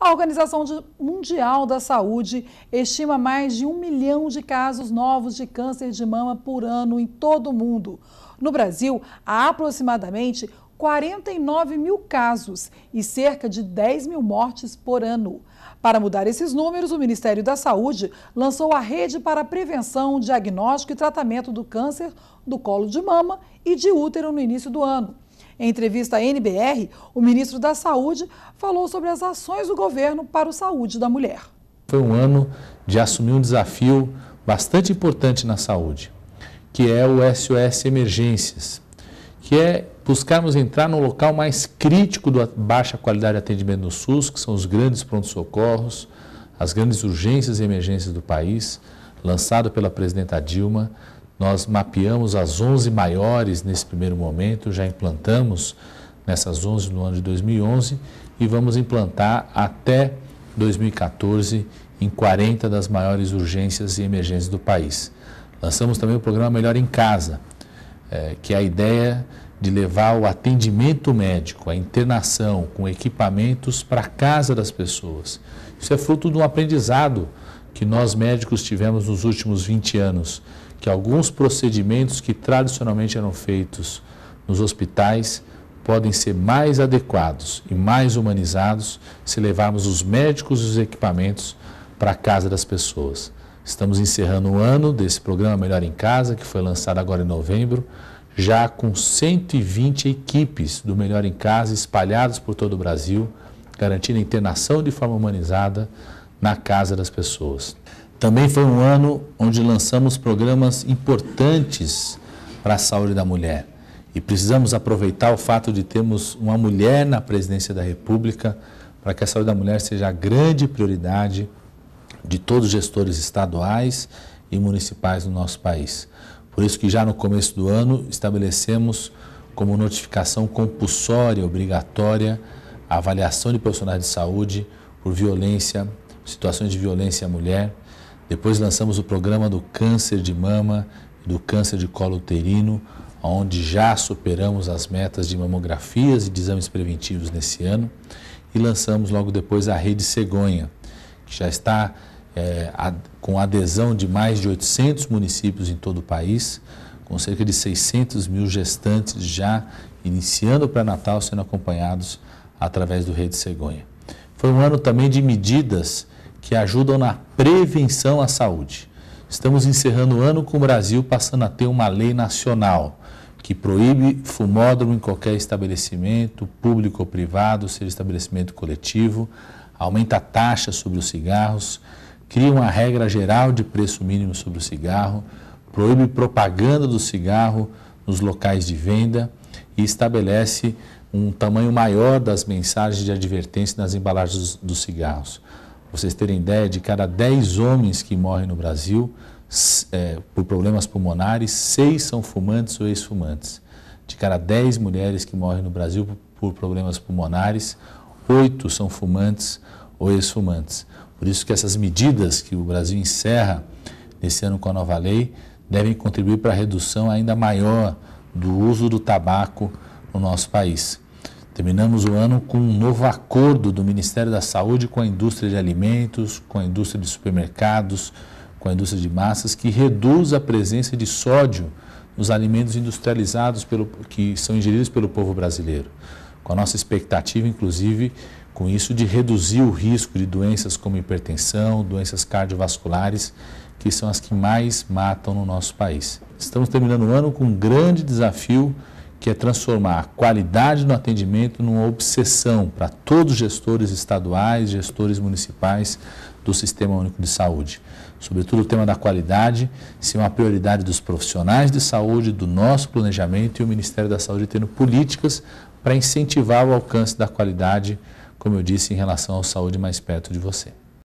A Organização Mundial da Saúde estima mais de um milhão de casos novos de câncer de mama por ano em todo o mundo. No Brasil, há aproximadamente 49 mil casos e cerca de 10 mil mortes por ano. Para mudar esses números, o Ministério da Saúde lançou a Rede para a Prevenção, Diagnóstico e Tratamento do Câncer do Colo de Mama e de Útero no início do ano. Em entrevista à NBR, o ministro da Saúde falou sobre as ações do governo para o saúde da mulher. Foi um ano de assumir um desafio bastante importante na saúde, que é o SOS Emergências, que é buscarmos entrar no local mais crítico da baixa qualidade de atendimento no SUS, que são os grandes pronto-socorros, as grandes urgências e emergências do país, lançado pela presidenta Dilma, nós mapeamos as 11 maiores nesse primeiro momento, já implantamos nessas 11 no ano de 2011 e vamos implantar até 2014 em 40 das maiores urgências e emergências do país. Lançamos também o programa Melhor em Casa, é, que é a ideia de levar o atendimento médico, a internação com equipamentos para a casa das pessoas. Isso é fruto de um aprendizado que nós médicos tivemos nos últimos 20 anos, que alguns procedimentos que tradicionalmente eram feitos nos hospitais podem ser mais adequados e mais humanizados se levarmos os médicos e os equipamentos para a casa das pessoas. Estamos encerrando o ano desse programa Melhor em Casa, que foi lançado agora em novembro, já com 120 equipes do Melhor em Casa espalhadas por todo o Brasil, garantindo a internação de forma humanizada na casa das pessoas. Também foi um ano onde lançamos programas importantes para a saúde da mulher. E precisamos aproveitar o fato de termos uma mulher na presidência da República para que a saúde da mulher seja a grande prioridade de todos os gestores estaduais e municipais do nosso país. Por isso que já no começo do ano estabelecemos como notificação compulsória, obrigatória, a avaliação de profissionais de saúde por violência situações de violência à mulher. Depois lançamos o programa do câncer de mama e do câncer de colo uterino, onde já superamos as metas de mamografias e de exames preventivos nesse ano. E lançamos logo depois a Rede Cegonha, que já está é, a, com adesão de mais de 800 municípios em todo o país, com cerca de 600 mil gestantes já iniciando o pré-natal sendo acompanhados através do Rede Cegonha. Foi um ano também de medidas que ajudam na prevenção à saúde. Estamos encerrando o ano com o Brasil passando a ter uma lei nacional que proíbe fumódromo em qualquer estabelecimento, público ou privado, seja estabelecimento coletivo, aumenta a taxa sobre os cigarros, cria uma regra geral de preço mínimo sobre o cigarro, proíbe propaganda do cigarro nos locais de venda e estabelece um tamanho maior das mensagens de advertência nas embalagens dos, dos cigarros vocês terem ideia, de cada 10 homens que morrem no Brasil é, por problemas pulmonares, 6 são fumantes ou ex-fumantes. De cada 10 mulheres que morrem no Brasil por problemas pulmonares, 8 são fumantes ou ex-fumantes. Por isso que essas medidas que o Brasil encerra nesse ano com a nova lei devem contribuir para a redução ainda maior do uso do tabaco no nosso país. Terminamos o ano com um novo acordo do Ministério da Saúde com a indústria de alimentos, com a indústria de supermercados, com a indústria de massas, que reduz a presença de sódio nos alimentos industrializados pelo, que são ingeridos pelo povo brasileiro. Com a nossa expectativa, inclusive, com isso, de reduzir o risco de doenças como hipertensão, doenças cardiovasculares, que são as que mais matam no nosso país. Estamos terminando o ano com um grande desafio que é transformar a qualidade no atendimento numa obsessão para todos os gestores estaduais, gestores municipais do Sistema Único de Saúde. Sobretudo o tema da qualidade ser é uma prioridade dos profissionais de saúde, do nosso planejamento e o Ministério da Saúde tendo políticas para incentivar o alcance da qualidade, como eu disse, em relação à saúde mais perto de você.